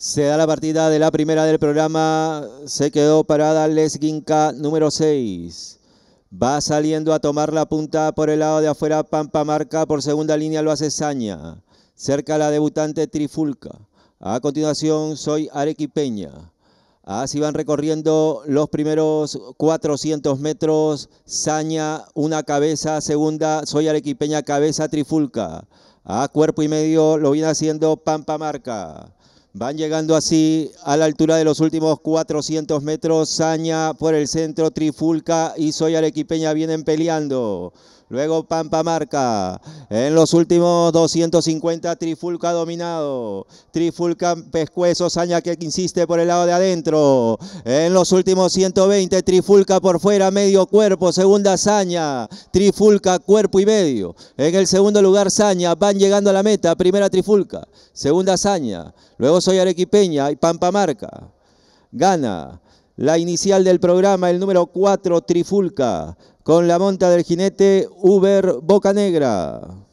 Se da la partida de la primera del programa. Se quedó parada Les número 6. Va saliendo a tomar la punta por el lado de afuera Pampa Marca. Por segunda línea lo hace Saña. Cerca la debutante Trifulca. A continuación soy Arequipeña. Así van recorriendo los primeros 400 metros. Saña, una cabeza, segunda, soy Arequipeña, cabeza, trifulca. A cuerpo y medio lo viene haciendo Pampa Marca. Van llegando así a la altura de los últimos 400 metros. Saña por el centro, Trifulca y Soy Arequipeña vienen peleando. Luego Pampa marca. En los últimos 250, Trifulca dominado. Trifulca pescuezo, Saña que insiste por el lado de adentro. En los últimos 120, Trifulca por fuera, medio cuerpo. Segunda Saña. Trifulca, cuerpo y medio. En el segundo lugar, Saña. Van llegando a la meta. Primera Trifulca. Segunda Saña. Luego soy arequipeña y Pampamarca. Gana la inicial del programa, el número 4, Trifulca, con la monta del jinete Uber Boca Negra.